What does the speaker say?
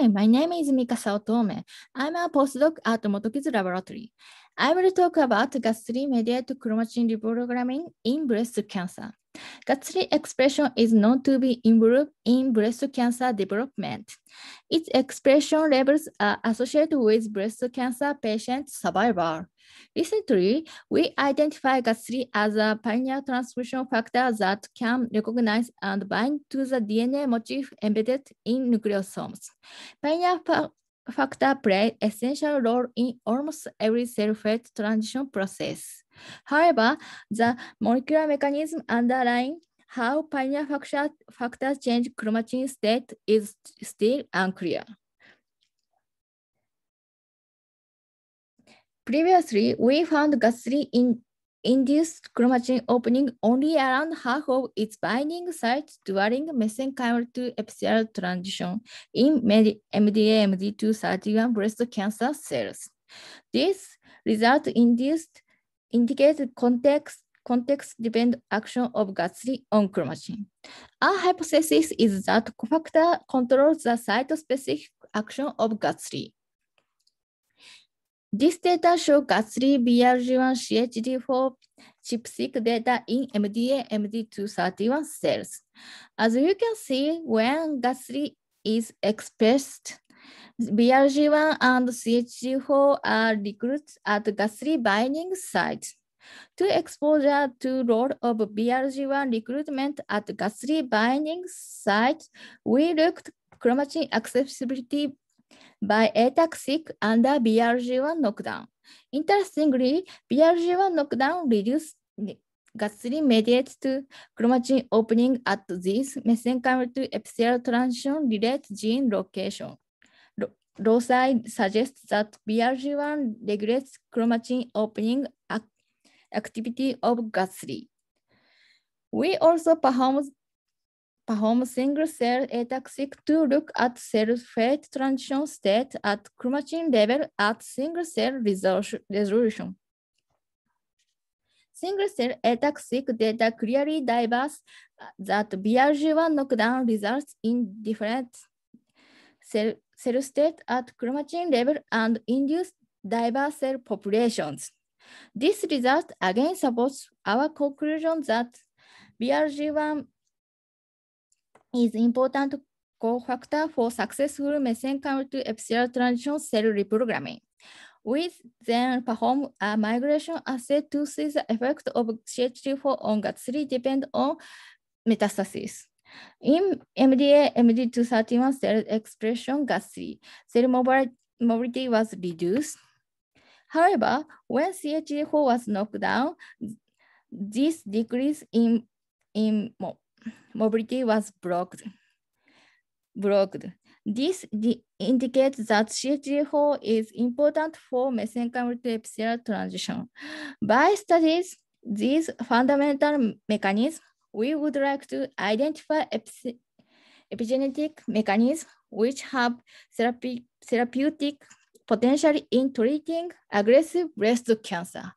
Hi, my name is Mikasa Otome. I'm a postdoc at Motokizu Laboratory. I will talk about GAS3 mediated chromatin reprogramming in breast cancer. GUT3 expression is known to be involved in breast cancer development. Its expression levels are associated with breast cancer patient survival. Recently, we identified GAS3 as a pioneer transcription factor that can recognize and bind to the DNA motif embedded in nucleosomes. Pioneer factor play essential role in almost every cell fate transition process. However, the molecular mechanism underlying how pioneer factor, factors change chromatin state is still unclear. Previously, we found GAS3 in induced chromatin opening only around half of its binding sites during mesenchymal to epithelial transition in MDA-MD231 breast cancer cells. This result induced indicates context context-dependent action of GAT3 on chromatin. Our hypothesis is that cofactor controls the site-specific action of GAT3. This data show GAT3 BRG1 CHD4 ChIP-seq data in MDA MD231 cells. As you can see, when GAT3 is expressed, BRG1 and CHG4 are recruits at Guthrie binding site. To exposure to role of BRG1 recruitment at Guthrie binding site, we looked chromatin accessibility by ataxic under BRG1 knockdown. Interestingly, BRG1 knockdown reduced Guthrie mediates to chromatin opening at these mesenchymal to epithelial transition related gene location. Rosai suggests that BRG1 regulates chromatin opening activity of GAT3. We also perform, perform single-cell ataxic to look at cell fate transition state at chromatin level at single-cell resolution. Single-cell ataxic data clearly diverse uh, that BRG1 knockdown results in different cell cell state at chromatin level and induce diverse cell populations. This result again supports our conclusion that BRG1 is important cofactor for successful mesenchymal to epithelial transition cell reprogramming. We then perform a migration assay to see the effect of CHT4 on that 3 depend on metastasis. In MDA, MD231 cell expression got 3 cell mobility was reduced. However, when CHD4 was knocked down, this decrease in, in mobility was blocked. blocked. This indicates that CHD4 is important for mesenchymal to epithelial transition. By studies, these fundamental mechanisms we would like to identify epigenetic mechanisms which have therapy, therapeutic potential in treating aggressive breast cancer.